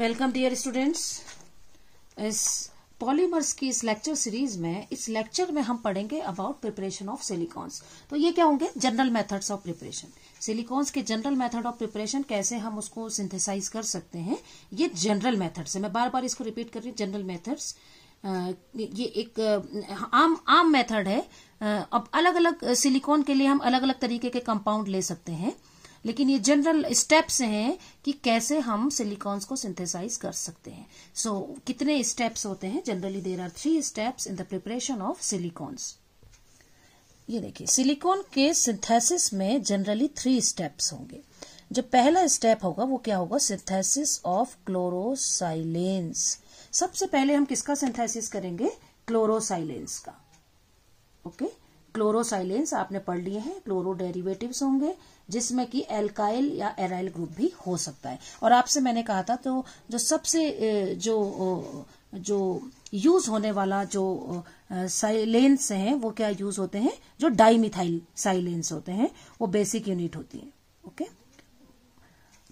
Welcome dear students इस polymers की इस लेक्चर सीरीज में इस लेक्चर में हम पढ़ेंगे अबाउट प्रिपरेशन ऑफ सिलिकॉन्स तो ये क्या होंगे general methods of preparation silicones के जनरल मेथड ऑफ प्रिपरेशन कैसे हम उसको सिंथेसाइज कर सकते हैं ये जनरल मेथड्स है मैं बार बार इसको रिपीट कर रही हूँ जनरल मेथड्स ये एक आम आम मेथड है अब अलग अलग सिलिकॉन के लिए हम अलग अलग तरीके के कंपाउंड ले सकते हैं लेकिन ये जनरल स्टेप्स हैं कि कैसे हम सिलिकॉन्स को सिंथेसाइज कर सकते हैं सो so, कितने स्टेप्स होते हैं generally there are three steps in the preparation of silicones ये देखिए सिलिकॉन के सिंथेसिस में जनरली थ्री स्टेप्स होंगे जो पहला स्टेप होगा वो क्या होगा सिंथेसिस ऑफ क्लोरोसाइलेंस सबसे पहले हम किसका सिंथेसिस करेंगे क्लोरोसाइलेंस का ओके okay? क्लोरोसाइलेंस आपने पढ़ लिए हैं क्लोरो डेरिवेटिव्स होंगे जिसमें कि एल्काइल या एराइल ग्रुप भी हो सकता है और आपसे मैंने कहा था तो जो सबसे जो जो यूज होने वाला जो साइलेंस हैं वो क्या यूज होते हैं जो डाईमिथाइल साइलेंस होते हैं वो बेसिक यूनिट होती है ओके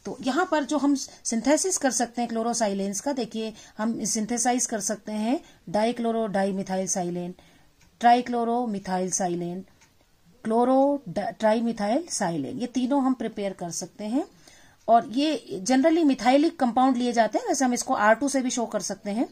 तो यहाँ पर जो हम सिंथेसिस कर सकते हैं क्लोरोसाइलेंस का देखिए हम सिंथेसाइज कर सकते हैं di chloro di methyl silane trichloro methyl silane chloro trimethyl silane ये तीनों हम प्रिपेयर कर सकते हैं और ये जनरली मिथाइलिक कंपाउंड लिए जाते हैं वैसे हम इसको आर टू से भी शो कर सकते हैं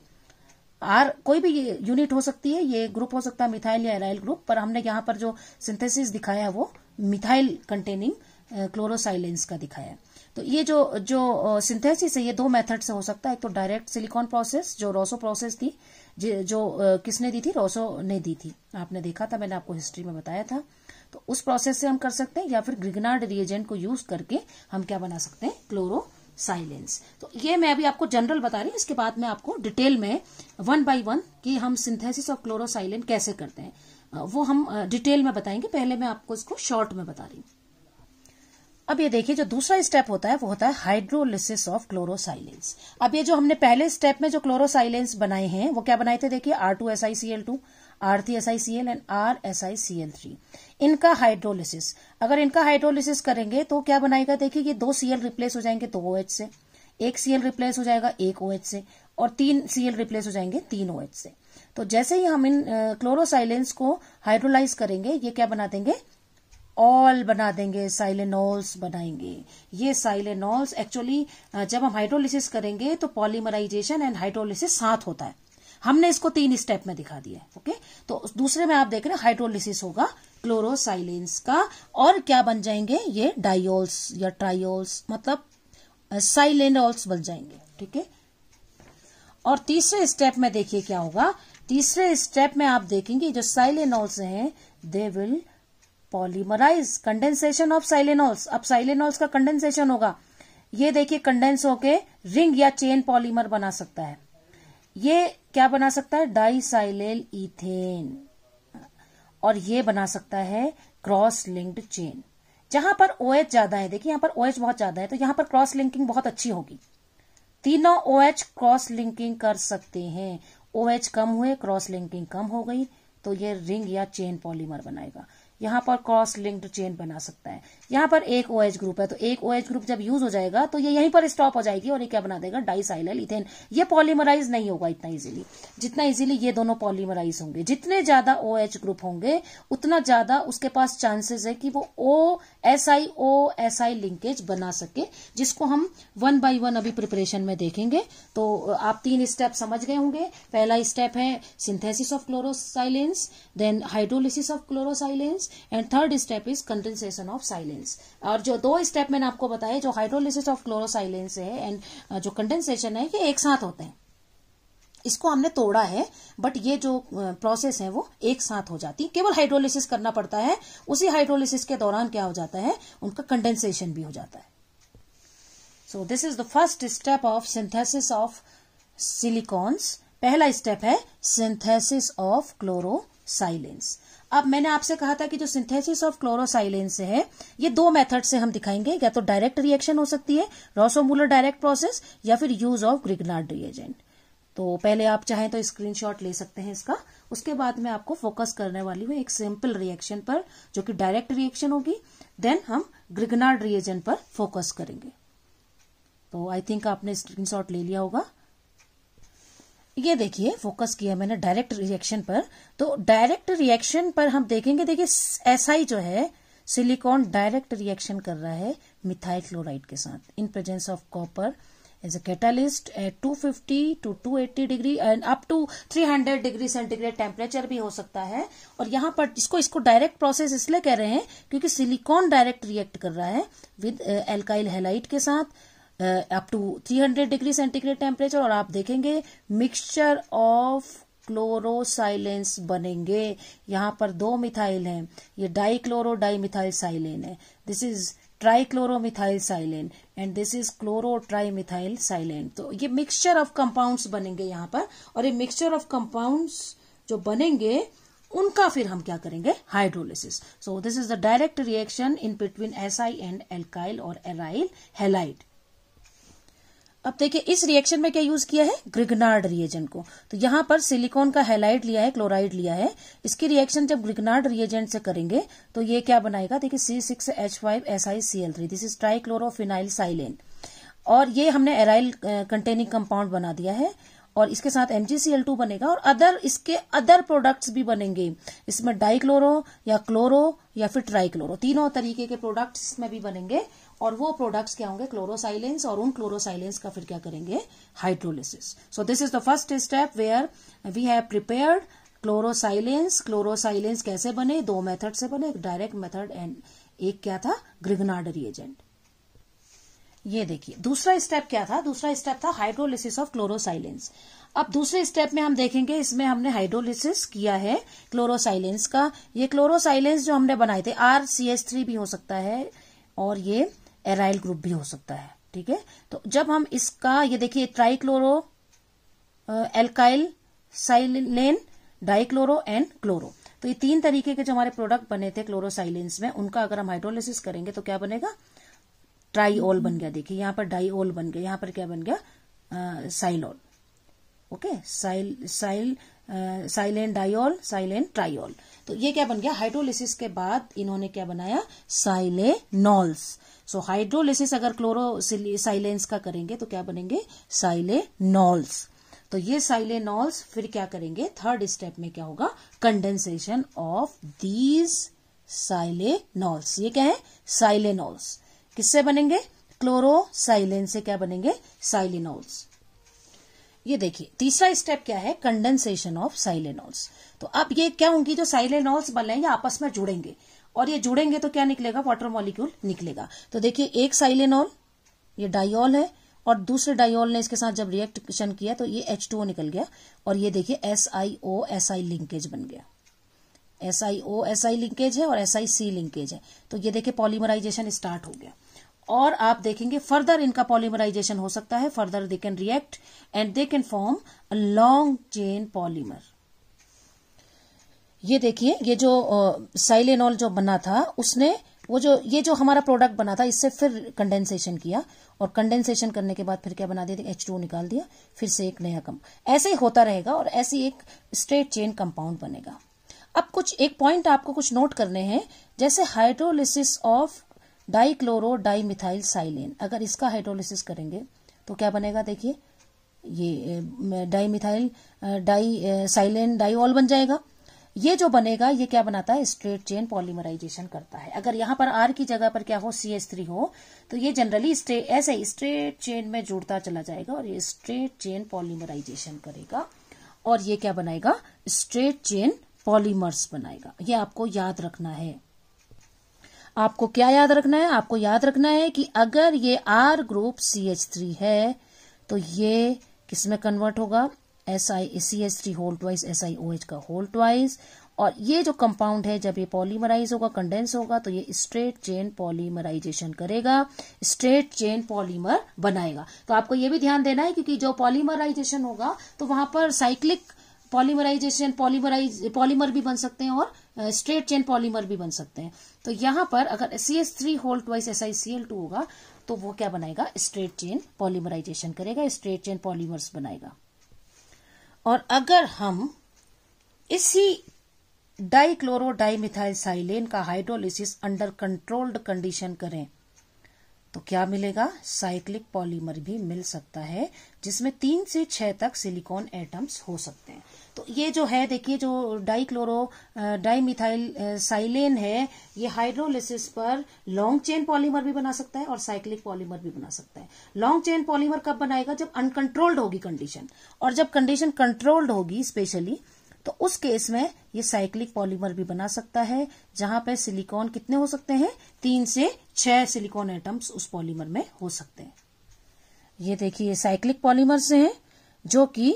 आर कोई भी यूनिट हो सकती है ये ग्रुप हो सकता है मिथाइल या एराइल ग्रुप पर हमने यहां पर जो सिंथेसिस दिखाया है वो मिथाइल कंटेनिंग क्लोरोसाइलेंस का दिखाया है तो ये जो जो सिंथेसिस है ये दो मेथड से हो सकता है एक तो डायरेक्ट सिलिकॉन प्रोसेस जो रोसो प्रोसेस थी जो किसने दी थी रोसो ने दी थी आपने देखा था मैंने आपको हिस्ट्री में बताया था तो उस प्रोसेस से हम कर सकते हैं या फिर ग्रिगनार्ड रिएजेंट को यूज करके हम क्या बना सकते हैं क्लोरो साइलेंस तो ये मैं अभी आपको जनरल बता रही हूँ इसके बाद में आपको डिटेल में वन बाय वन कि हम सिंथेसिस ऑफ क्लोरोसाइलेंट कैसे करते हैं वो हम डिटेल में बताएंगे पहले मैं आपको इसको शॉर्ट में बता रही हूँ अब ये देखिए जो दूसरा स्टेप होता है वो होता है हाइड्रोलिसिस ऑफ क्लोरोसाइलेंस अब ये जो हमने पहले स्टेप में जो क्लोरोसाइलेंस बनाए हैं वो क्या बनाए थे देखिए R two S I C L two R three S I C L and R S I C L three इनका हाइड्रोलिसिस अगर इनका हाइड्रोलिसिस करेंगे तो क्या बनाएगा देखिए ये दो सीएल रिप्लेस हो जाएंगे दो ओ एच से एक सीएल रिप्लेस हो जाएगा एक ओ OH से और तीन सीएल रिप्लेस हो जाएंगे तीन ओ OH से तो जैसे ही हम इन क्लोरोसाइलेंस को हाइड्रोलाइज करेंगे ये क्या बना देंगे ऑल बना देंगे साइलेनॉल्स बनाएंगे ये साइलेनॉल्स एक्चुअली जब हम हाइड्रोलिसिस करेंगे तो पॉलीमराइजेशन एंड हाइड्रोलिसिस साथ होता है हमने इसको तीन स्टेप में दिखा दिया है ओके तो दूसरे में आप देख रहे हैं हाइड्रोलिसिस होगा क्लोरोसाइलेंस का और क्या बन जाएंगे ये डायोल्स या ट्रायोल्स मतलब साइलेनॉल्स बन जाएंगे ठीक है और तीसरे स्टेप में देखिए क्या होगा तीसरे स्टेप में आप देखेंगे जो साइलेनॉल्स हैं they will polymerize condensation of silanols अब साइलेनोल्स का कंडेंसेशन होगा ये देखिए कंडेंस होके रिंग या चेन पॉलीमर बना सकता है ये क्या बना सकता है डाइसाइलेल इथेन और ये बना सकता है क्रॉस लिंक्ड चेन जहां पर ओ OH ज्यादा है देखिए यहां पर ओ OH बहुत ज्यादा है तो यहां पर क्रॉस लिंकिंग बहुत अच्छी होगी तीनों ओ OH क्रॉस लिंकिंग कर सकते हैं ओ OH कम हुए क्रॉस लिंकिंग कम हो गई तो ये रिंग या चेन पॉलीमर बनाएगा यहाँ पर क्रॉस लिंक्ड चेन बना सकता है यहाँ पर एक ओ OH ग्रुप है तो एक ओ OH ग्रुप जब यूज हो जाएगा तो ये यहीं पर स्टॉप हो जाएगी और ये क्या बना देगा डाइसाइलल इथेन ये पॉलीमराइज नहीं होगा इतना इजीली जितना इजीली ये दोनों पॉलीमराइज होंगे जितने ज्यादा ओ OH ग्रुप होंगे उतना ज्यादा उसके पास चांसेस है कि वो O S I O S I linkage बना सके जिसको हम वन बाई वन अभी प्रिपरेशन में देखेंगे तो आप तीन स्टेप समझ गए होंगे पहला स्टेप है synthesis of chlorosilanes then hydrolysis of chlorosilanes cells and third step is condensation of silence और जो दो स्टेप मैंने आपको बताया जो हाइड्रोलिसिस ऑफ क्लोरोसाइलेंस है एंड जो कंडेंसेशन है ये एक साथ होते हैं इसको हमने तोड़ा है बट ये जो प्रोसेस है वो एक साथ हो जाती है केवल हाइड्रोलिसिस करना पड़ता है उसी हाइड्रोलिसिस के दौरान क्या हो जाता है उनका कंडेंसेशन भी हो जाता है so this is the first step of synthesis of silicones पहला स्टेप है सिंथेसिस ऑफ क्लोरोसाइलेंस अब मैंने आपसे कहा था कि जो सिंथेसिस ऑफ क्लोरोसाइलेंस है ये दो मेथड से हम दिखाएंगे या तो डायरेक्ट रिएक्शन हो सकती है रोसोमूलर डायरेक्ट प्रोसेस या फिर यूज ऑफ ग्रिगनार्ड रिएजेंट तो पहले आप चाहें तो स्क्रीनशॉट ले सकते हैं इसका उसके बाद मैं आपको फोकस करने वाली हूँ एक सिंपल रिएक्शन पर जो कि डायरेक्ट रिएक्शन होगी देन हम ग्रिगनार्ड रिएजेंट पर फोकस करेंगे तो आई थिंक आपने स्क्रीन ले लिया होगा ये देखिए फोकस किया मैंने डायरेक्ट रिएक्शन पर तो डायरेक्ट रिएक्शन पर हम देखेंगे देखिए एस जो है सिलिकॉन डायरेक्ट रिएक्शन कर रहा है मिथाइल क्लोराइड के साथ in presence of copper as a catalyst at 250 to eighty degree and up to 300 degree centigrade temperature भी हो सकता है और यहां पर इसको इसको डायरेक्ट प्रोसेस इसलिए कह रहे हैं क्योंकि सिलिकॉन डायरेक्ट रिएक्ट कर रहा है विद एल्काइल हेलाइट के साथ up to 300 degree centigrade temperature और आप देखेंगे मिक्सचर ऑफ क्लोरोसाइलेंस बनेंगे यहाँ पर दो मिथाइल हैं ये डाइक्लोरो डाइमिथाइल साइलेन है this is trichloromethyl silane and this is chloro trimethyl silane तो ये मिक्सचर ऑफ कंपाउंड्स बनेंगे यहाँ पर और ये मिक्सचर ऑफ कंपाउंड्स जो बनेंगे उनका फिर हम क्या करेंगे hydrolysis so this is the direct reaction in between Si and alkyl और एराइल हेलाइट अब देखिए इस रिएक्शन में क्या यूज किया है ग्रिगनार्ड रिएजेंट को तो यहां पर सिलिकॉन का हेलाइट लिया है क्लोराइड लिया है इसकी रिएक्शन जब ग्रिगनार्ड रिएजेंट से करेंगे तो ये क्या बनाएगा देखिए C six H five S I C L three this is trichlorophenyl silane और ये हमने एराइल कंटेनिंग कंपाउंड बना दिया है और इसके साथ टू बनेगा और अदर इसके अदर प्रोडक्ट्स भी बनेंगे इसमें डाइक्लोरो या क्लोरो या फिर ट्राइक्लोरो तीनों तरीके के प्रोडक्ट्स इसमें भी बनेंगे और वो प्रोडक्ट्स क्या होंगे क्लोरोसाइलेंस और उन क्लोरोसाइलेंस का फिर क्या करेंगे hydrolysis so this is the first step where we have prepared chlorosilanes chlorosilanes कैसे बने दो मेथड से बने एक डायरेक्ट मेथड एंड एक क्या था ग्रिगनाड रिएजेंट ये देखिए दूसरा स्टेप क्या था दूसरा स्टेप था हाइड्रोलिसिस ऑफ क्लोरोसाइलेंस अब दूसरे स्टेप में हम देखेंगे इसमें हमने हाइड्रोलिसिस किया है क्लोरोसाइलेंस का ये क्लोरोसाइलेंस जो हमने बनाए थे आर सी एस थ्री भी हो सकता है और ये एराइल ग्रुप भी हो सकता है ठीक है तो जब हम इसका ये देखिए trichloro alkyl silane dichloro and chloro तो ये तीन तरीके के जो हमारे प्रोडक्ट बने थे क्लोरोसाइलेंस में उनका अगर हम हाइड्रोलिसिस करेंगे तो क्या बनेगा ट्राईओल बन गया देखिए यहां पर डाईओल बन गया यहां पर क्या बन गया साइलोल ओके साइल साइल साइलेन डाइओल साइलेन ट्राईओल तो ये क्या बन गया हाइड्रोलिसिस के बाद इन्होंने क्या बनाया साइलेनॉल्स सो हाइड्रोलिसिस अगर क्लोरो साइलेंस का करेंगे तो क्या बनेंगे साइलेनॉल्स तो ये साइलेनॉल्स फिर क्या करेंगे थर्ड स्टेप में क्या होगा कंडेंसेशन ऑफ दीज साइलेनॉल्स ये क्या है साइलेनॉल्स किससे बनेंगे क्लोरो साइलेन से क्या बनेंगे साइलेनॉल्स ये देखिए तीसरा स्टेप क्या है कंडेंसेशन ऑफ साइलेनॉल्स तो अब ये क्या होंगी जो साइलेनॉल्स बन रहे हैं आपस में जुड़ेंगे और ये जुड़ेंगे तो क्या निकलेगा वाटर मॉलिक्यूल निकलेगा तो देखिए एक साइलेनॉल ये डायोल है और दूसरे डायोल ने इसके साथ जब रिएक्शन किया तो ये एच टू ओ निकल गया और ये देखिए S I O S I linkage बन गया S I O S I linkage है और एस आई सी लिंकेज है तो ये देखिए पॉलीमराइजेशन स्टार्ट हो गया और आप देखेंगे फर्दर इनका पॉलीमराइजेशन हो सकता है further they can react and they can form a long chain polymer ये देखिए ये जो साइलेनॉल जो बना था उसने वो जो ये जो हमारा प्रोडक्ट बना था इससे फिर कंडेंसेशन किया और कंडेंसेशन करने के बाद फिर क्या बना दिया एच टू निकाल दिया फिर से एक नया कम ऐसे ही होता रहेगा और ऐसी एक स्ट्रेट चेन कंपाउंड बनेगा अब कुछ एक पॉइंट आपको कुछ नोट करने हैं जैसे hydrolysis of dichloro dimethyl silane अगर इसका हाइड्रोलिसिस करेंगे तो क्या बनेगा देखिए ये डाइमिथाइल डाई साइलेन डाइऑल बन जाएगा ये जो बनेगा ये क्या बनाता है स्ट्रेट चेन पॉलीमराइजेशन करता है अगर यहां पर आर की जगह पर क्या हो सी एस थ्री हो तो ये जनरली ऐसे स्ट्रेट चेन में जुड़ता चला जाएगा और ये स्ट्रेट चेन पॉलीमराइजेशन करेगा और ये क्या बनाएगा स्ट्रेट चेन पॉलीमर्स बनाएगा ये आपको याद रखना है आपको क्या याद रखना है आपको याद रखना है कि अगर ये R group C H three है तो ये किस में कन्वर्ट होगा S I C H three whole twice S I O H का होल ट्वाइस और ये जो कंपाउंड है जब ये पॉलीमराइज होगा कंडेंस होगा तो ये स्ट्रेट चेन पॉलीमराइजेशन करेगा स्ट्रेट चेन पॉलीमर बनाएगा तो आपको ये भी ध्यान देना है क्योंकि जो पॉलीमराइजेशन होगा तो वहां पर साइक्लिक पॉलीमराइजेशन पॉलीमराइज पॉलीमर भी बन सकते हैं और स्ट्रेट चेन पॉलीमर भी बन सकते हैं तो यहां पर अगर C S three whole twice S I C L two होगा तो वो क्या बनाएगा स्ट्रेट चेन पॉलीमराइजेशन करेगा स्ट्रेट चेन पॉलीमर्स बनाएगा और अगर हम इसी डाइक्लोरो डाइमिथाइल साइलेन का हाइड्रोलिसिस अंडर कंट्रोल्ड कंडीशन करें तो क्या मिलेगा साइक्लिक पॉलीमर भी मिल सकता है जिसमें तीन से छह तक सिलिकॉन एटम्स हो सकते हैं तो ये जो है देखिए जो डाइक्लोरो डाईमिथाइल साइलेन है ये हाइड्रोलिसिस पर लॉन्ग चेन पॉलीमर भी बना सकता है और साइक्लिक पॉलीमर भी बना सकता है लॉन्ग चेन पॉलीमर कब बनाएगा जब अनकंट्रोल्ड होगी कंडीशन और जब कंडीशन कंट्रोल्ड होगी स्पेशली तो उस केस में ये साइक्लिक पॉलीमर भी बना सकता है जहां पर सिलिकॉन कितने हो सकते हैं तीन से छह सिलिकॉन एटम्स उस पॉलीमर में हो सकते हैं ये देखिए साइक्लिक पॉलीमर से हैं जो कि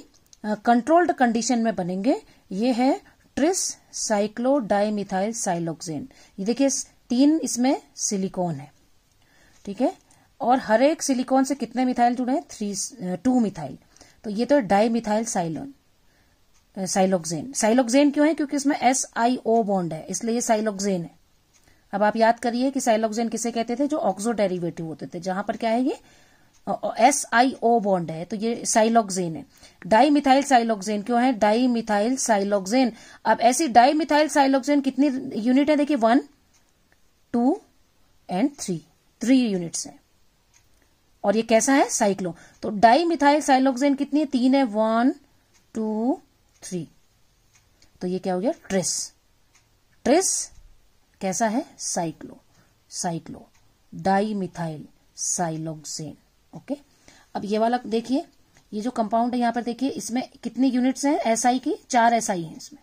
कंट्रोल्ड कंडीशन में बनेंगे ये है ट्रिस साइक्लो डाइमिथाइल साइलोक्सेन ये देखिए तीन इसमें सिलिकॉन है ठीक है और हर एक सिलिकॉन से कितने मिथाइल जुड़े हैं थ्री टू मिथाइल तो ये तो डाई मिथाइल साइलोन साइलोक्सेन साइलोक्सेन क्यों है क्योंकि इसमें एस आई ओ बॉन्ड है इसलिए ये साइलोक्सेन है अब आप याद करिए कि साइलॉक्सेन किसे कहते थे जो ऑक्सो डेरिवेटिव होते थे जहां पर क्या है ये एस आई ओ बॉन्ड है तो ये साइलॉक्सेन है डाई मिथाइल साइलॉक्सेन क्यों है डाई मिथाइल साइलॉक्सेन अब ऐसी डाई मिथाइल साइलॉक्सेन कितनी यूनिट है देखिए one two and three three units है और ये कैसा है साइक्लो तो डाई मिथाइल साइलॉक्सेन कितनी है तीन है वन टू थ्री तो ये क्या हो गया ट्रेस ट्रेस कैसा है cyclo cyclo di methyl siloxane okay अब ये वाला देखिए ये जो कंपाउंड है यहां पर देखिए इसमें कितनी यूनिट्स हैं एसआई SI की चार एसआई SI हैं इसमें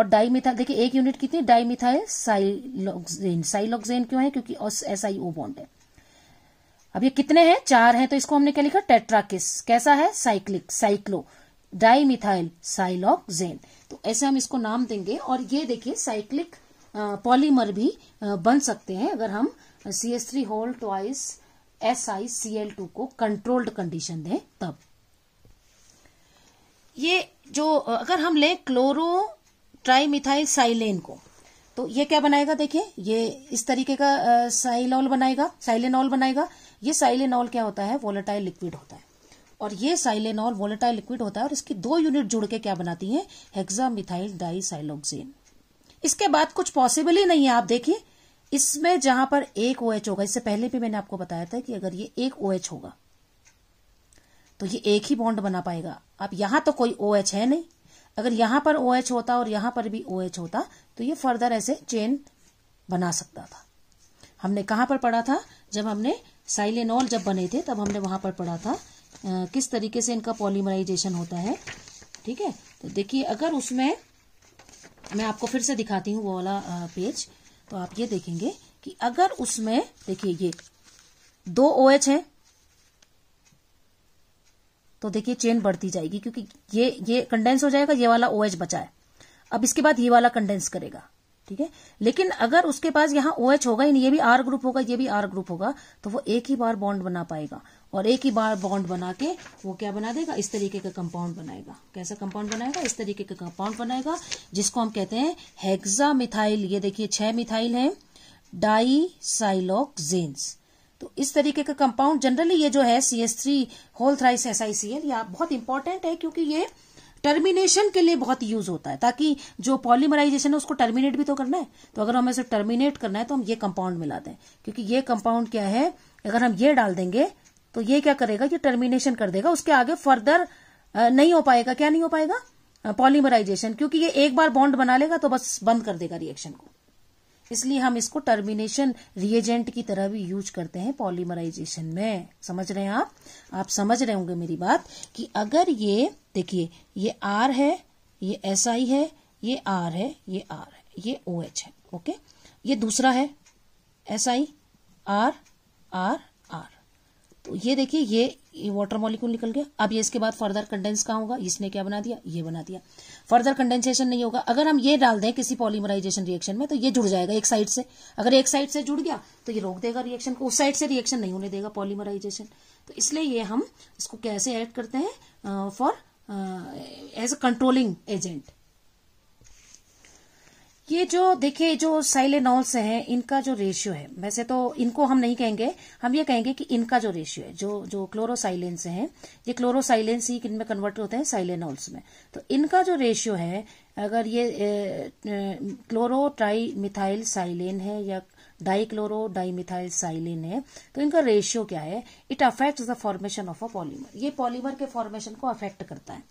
और डाई मिथाइल देखिए एक यूनिट कितनी डाई मिथाइल साइलोक्सेन साइलोक्सेन क्यों है क्योंकि एस आई ओ बॉन्ड है अब ये कितने हैं चार हैं तो इसको हमने क्या लिखा टेट्राकिस कैसा है cyclic cyclo di methyl siloxane तो ऐसे हम इसको नाम देंगे और ये देखिए साइक्लिक पॉलीमर भी बन सकते हैं अगर हम C S three whole twice S I C L two को कंट्रोल्ड कंडीशन दें तब ये जो अगर हम लें क्लोरो ट्राइमिथाइल साइलेन को तो ये क्या बनाएगा देखिए ये इस तरीके का साइलॉल बनाएगा साइलेनॉल बनाएगा ये साइलेनॉल क्या होता है वोलेटाइल लिक्विड होता है और ये साइलेनॉल वोलेटाइल लिक्विड होता है और इसकी दो यूनिट जुड़ के क्या बनाती है हेक्सा मिथाइल डाई साइलोक्सेन इसके बाद कुछ पॉसिबल ही नहीं है आप देखिए इसमें जहां पर एक ओ OH होगा इससे पहले भी मैंने आपको बताया था कि अगर ये एक ओ OH होगा तो ये एक ही बॉन्ड बना पाएगा अब यहां तो कोई ओ OH है नहीं अगर यहां पर ओ OH होता और यहां पर भी ओ OH होता तो ये फर्दर ऐसे चेन बना सकता था हमने कहां पर पढ़ा था जब हमने साइलेनॉल जब बने थे तब हमने वहां पर पढ़ा था आ, किस तरीके से इनका पॉलीमराइजेशन होता है ठीक है तो देखिए अगर उसमें मैं आपको फिर से दिखाती हूँ वो वाला पेज तो आप ये देखेंगे कि अगर उसमें देखिए ये दो ओ OH है तो देखिए चेन बढ़ती जाएगी क्योंकि ये ये कंडेंस हो जाएगा ये वाला ओ OH बचा है अब इसके बाद ये वाला कंडेंस करेगा ठीक है लेकिन अगर उसके पास यहाँ ओ OH होगा ही नहीं ये भी आर ग्रुप होगा ये भी आर ग्रुप होगा तो वो एक ही बार बॉन्ड बना पाएगा और एक ही बार बॉन्ड बना के वो क्या बना देगा इस तरीके का कंपाउंड बनाएगा कैसा कंपाउंड बनाएगा इस तरीके का कंपाउंड बनाएगा जिसको हम कहते हैं हेक्सा मिथाइल ये देखिए छह मिथाइल है डाईसाइलोक्जेन्स तो इस तरीके का कंपाउंड जनरली ये जो है C S three whole thrice S I C L बहुत इंपॉर्टेंट है क्योंकि ये टर्मिनेशन के लिए बहुत यूज होता है ताकि जो पॉलीमराइजेशन है उसको टर्मिनेट भी तो करना है तो अगर हमें टर्मिनेट करना है तो हम ये कंपाउंड मिला दें क्योंकि ये कंपाउंड क्या है अगर हम ये डाल देंगे तो ये क्या करेगा ये टर्मिनेशन कर देगा उसके आगे फर्दर नहीं हो पाएगा क्या नहीं हो पाएगा पॉलीमराइजेशन क्योंकि ये एक बार बॉन्ड बना लेगा तो बस बंद कर देगा रिएक्शन को इसलिए हम इसको टर्मिनेशन रिएजेंट की तरह भी यूज करते हैं पॉलीमराइजेशन में समझ रहे हैं आप आप समझ रहे होंगे मेरी बात कि अगर ये देखिए ये आर है ये एस आई है ये आर है ये आर है ये ओ OH एच है ओके ये दूसरा है S I R R R तो ये देखिए ये, ये वाटर मॉलिक्यूल निकल गया अब ये इसके बाद फर्दर कंडेंस कहाँ होगा इसने क्या बना दिया ये बना दिया फर्दर कंडेंसेशन नहीं होगा अगर हम ये डाल दें किसी पॉलीमराइजेशन रिएक्शन में तो ये जुड़ जाएगा एक साइड से अगर एक साइड से जुड़ गया तो ये रोक देगा रिएक्शन को उस साइड से रिएक्शन नहीं होने देगा पॉलीमराइजेशन तो इसलिए ये हम इसको कैसे एड करते हैं for as a controlling agent ये जो देखिए जो साइलेनॉल्स हैं इनका जो रेशियो है वैसे तो इनको हम नहीं कहेंगे हम ये कहेंगे कि इनका जो रेशियो है जो जो क्लोरोसाइलेंस हैं ये क्लोरोसाइलेंस ही इनमें कन्वर्ट होते हैं साइलेनॉल्स में तो इनका जो रेशियो है अगर ये क्लोरोट्राई मिथाइल साइलेन है या डाइक्लोरो डाइमिथाइल साइलिन है तो इनका रेशियो क्या है it affect the formation of a polymer ये पॉलीमर के फॉर्मेशन को अफेक्ट करता है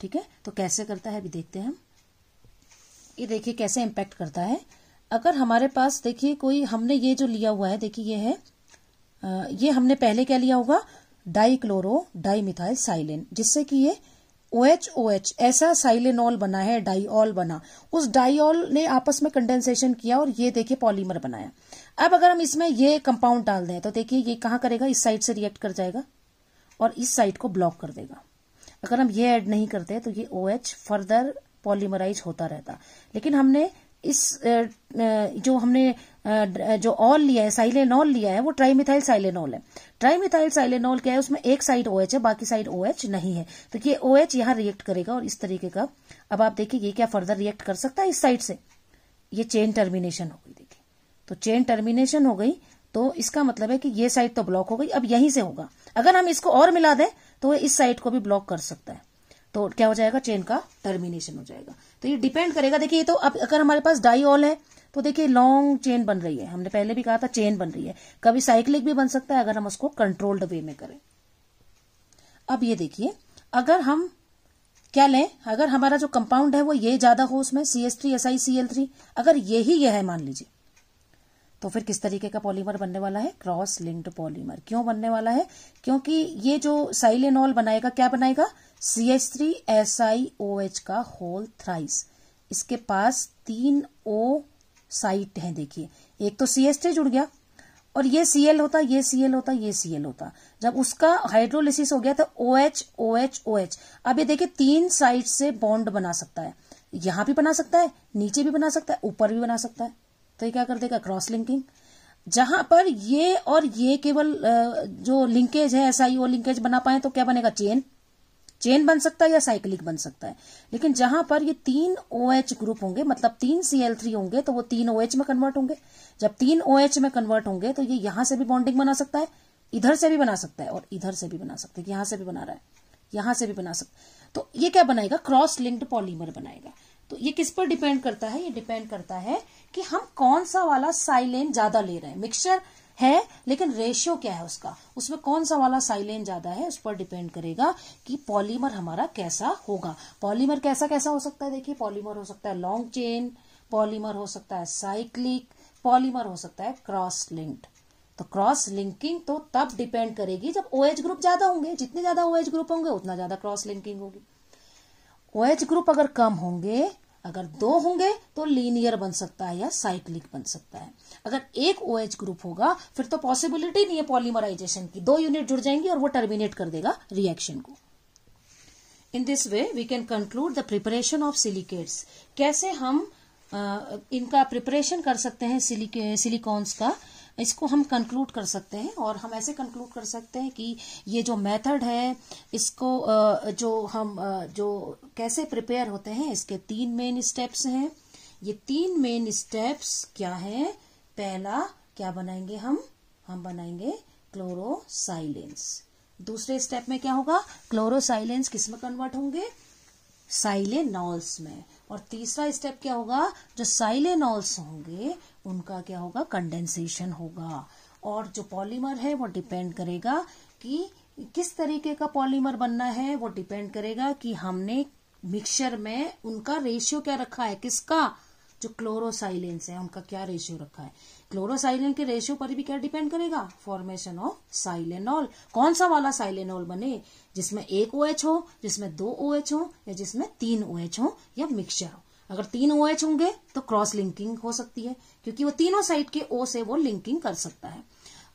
ठीक है तो कैसे करता है अभी देखते हैं हम ये देखिए कैसे इम्पैक्ट करता है अगर हमारे पास देखिए कोई हमने ये जो लिया हुआ है देखिए ये है आ, ये हमने पहले क्या लिया होगा डाइक्लोरो डाइमिथाइल साइलिन जिससे कि ये ओ एच ओ एच ऐसा साइलेनॉल बना है डाइऑल बना उस डाइऑल ने आपस में कंडेंसेशन किया और ये देखिए पॉलीमर बनाया अब अगर हम इसमें ये कंपाउंड डाल दें तो देखिए ये कहाँ करेगा इस साइड से रिएक्ट कर जाएगा और इस साइड को ब्लॉक कर देगा अगर हम ये ऐड नहीं करते तो ये ओ OH फर्दर पॉलीमराइज होता रहता लेकिन हमने इस जो हमने जो ऑल लिया है साइलेनॉल लिया है वो ट्राईमिथाइल साइलेनॉल है ट्राईमिथाइल साइलेनॉल क्या है उसमें एक साइड ओ OH है बाकी साइड ओ OH नहीं है तो ये ओ OH यहाँ रिएक्ट करेगा और इस तरीके का अब आप देखिए ये क्या फर्दर रिएक्ट कर सकता है इस साइड से ये चेन टर्मिनेशन हो गई तो चेन टर्मिनेशन हो गई तो इसका मतलब है कि ये साइड तो ब्लॉक हो गई अब यहीं से होगा अगर हम इसको और मिला दें तो इस साइड को भी ब्लॉक कर सकता है तो क्या हो जाएगा चेन का टर्मिनेशन हो जाएगा तो ये डिपेंड करेगा देखिए ये तो अब अगर हमारे पास डाई ऑल है तो देखिए लॉन्ग चेन बन रही है हमने पहले भी कहा था चेन बन रही है कभी साइक्लिक भी बन सकता है अगर हम उसको कंट्रोल्ड वे में करें अब ये देखिए अगर हम क्या लें अगर हमारा जो कंपाउंड है वो ये ज्यादा हो उसमें C S three S I C L three अगर यही यह है मान लीजिए तो फिर किस तरीके का पॉलीमर बनने वाला है क्रॉस लिंक्ड पॉलीमर क्यों बनने वाला है क्योंकि ये जो साइलेनॉल बनाएगा क्या बनाएगा C H three S I O H का होल थ्राइस इसके पास तीन ओ साइट हैं देखिए एक तो सी एच थ्री जुड़ गया और ये सी एल होता ये सी एल होता ये सी एल होता जब उसका हाइड्रोलिसिस हो गया था O H O H O H अब ये देखिए तीन साइड से बॉन्ड बना सकता है यहां भी बना सकता है नीचे भी बना सकता है ऊपर भी बना सकता है तो ये क्या कर देगा क्रॉस लिंकिंग जहां पर ये और ये केवल जो लिंकेज है ही वो लिंकेज बना पाए तो क्या बनेगा चेन चेन बन सकता है या साइक्लिक बन सकता है लेकिन जहां पर ये तीन ओ OH ग्रुप होंगे मतलब तीन सी एल थ्री होंगे तो वो तीन ओ OH में कन्वर्ट होंगे जब तीन ओ OH में कन्वर्ट होंगे तो ये यहां से भी बॉन्डिंग बना सकता है इधर से भी बना सकता है और इधर से भी बना सकता है यहां से भी बना रहा है यहां से भी बना सकता है तो ये क्या बनाएगा क्रॉस लिंक्ड पॉलीमर बनाएगा तो ये किस पर डिपेंड करता है ये डिपेंड करता है कि हम कौन सा वाला साइलेन ज्यादा ले रहे हैं मिक्सचर है लेकिन रेशियो क्या है उसका उसमें कौन सा वाला साइलेन ज्यादा है उस पर डिपेंड करेगा कि पॉलीमर हमारा कैसा होगा पॉलीमर कैसा कैसा हो सकता है देखिए पॉलीमर हो सकता है लॉन्ग चेन पॉलीमर हो सकता है साइक्लिक पॉलीमर हो सकता है क्रॉस लिंक्ड तो क्रॉस लिंकिंग तो तब डिपेंड करेगी जब ओ OH ग्रुप ज्यादा होंगे जितने ज्यादा ओ OH ग्रुप होंगे उतना ज्यादा क्रॉस लिंकिंग होगी ओ OH ग्रुप अगर कम होंगे अगर दो होंगे तो लीनियर बन सकता है या साइक्लिक बन सकता है अगर एक ओ OH ग्रुप होगा फिर तो पॉसिबिलिटी नहीं है पॉलीमराइजेशन की दो यूनिट जुड़ जाएंगी और वो टर्मिनेट कर देगा रिएक्शन को in this way we can conclude the preparation of silicates कैसे हम आ, इनका प्रिपरेशन कर सकते हैं सिलिकॉन्स का इसको हम कंक्लूड कर सकते हैं और हम ऐसे कंक्लूड कर सकते हैं कि ये जो मेथड है इसको जो हम जो कैसे प्रिपेयर होते हैं इसके तीन मेन स्टेप्स हैं ये तीन मेन स्टेप्स क्या है पहला क्या बनाएंगे हम हम बनाएंगे क्लोरोसाइलेंस दूसरे स्टेप में क्या होगा क्लोरोसाइलेंस किस में कन्वर्ट होंगे साइलेनॉल्स में और तीसरा स्टेप क्या होगा जो साइलेनॉल्स होंगे उनका क्या होगा कंडेंसेशन होगा और जो पॉलीमर है वो डिपेंड करेगा कि किस तरीके का पॉलीमर बनना है वो डिपेंड करेगा कि हमने मिक्सचर में उनका रेशियो क्या रखा है किसका जो क्लोरोसाइलेंस है उनका क्या रेशियो रखा है क्लोरोसाइलिन के रेशियो पर भी क्या डिपेंड करेगा फॉर्मेशन ऑफ साइलेनॉल कौन सा वाला साइलेनॉल बने जिसमें एक ओ OH हो जिसमें दो ओ OH हो या जिसमें तीन ओ OH हो या मिक्सचर हो अगर तीन ओ OH होंगे तो क्रॉस लिंकिंग हो सकती है क्योंकि वो तीनों साइड के ओ से वो लिंकिंग कर सकता है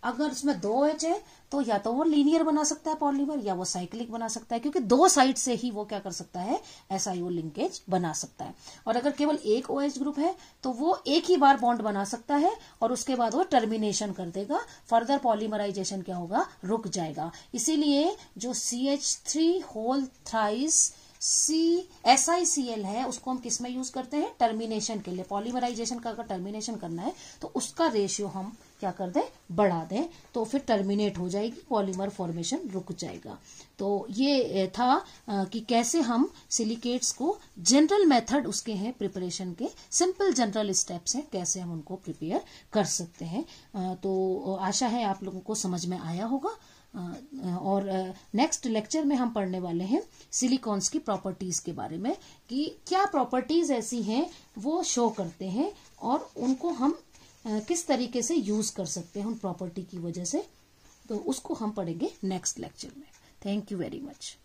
अगर उसमें दो एच है तो या तो वो लीनियर बना सकता है पॉलीमर या वो साइक्लिक बना सकता है क्योंकि दो साइड से ही वो क्या कर सकता है ऐसा ही वो लिंकेज बना सकता है और अगर केवल एक ओ OH ग्रुप है तो वो एक ही बार बॉन्ड बना सकता है और उसके बाद वो टर्मिनेशन कर देगा फर्दर पॉलीमराइजेशन क्या होगा रुक जाएगा इसीलिए जो C H three whole thrice C S I C L है उसको हम किस में यूज करते हैं टर्मिनेशन के लिए पॉलीमराइजेशन का अगर टर्मिनेशन करना है तो उसका रेशियो हम क्या कर दें बढ़ा दें तो फिर टर्मिनेट हो जाएगी पॉलीमर फॉर्मेशन रुक जाएगा तो ये था कि कैसे हम सिलिकेट्स को जनरल मेथड उसके हैं प्रिपरेशन के सिंपल जनरल स्टेप्स हैं कैसे हम उनको प्रिपेयर कर सकते हैं तो आशा है आप लोगों को समझ में आया होगा और नेक्स्ट लेक्चर में हम पढ़ने वाले हैं सिलिकॉन्स की प्रॉपर्टीज के बारे में कि क्या प्रॉपर्टीज ऐसी हैं वो शो करते हैं और उनको हम किस तरीके से यूज कर सकते हैं उन प्रॉपर्टी की वजह से तो उसको हम पढ़ेंगे नेक्स्ट लेक्चर में थैंक यू वेरी मच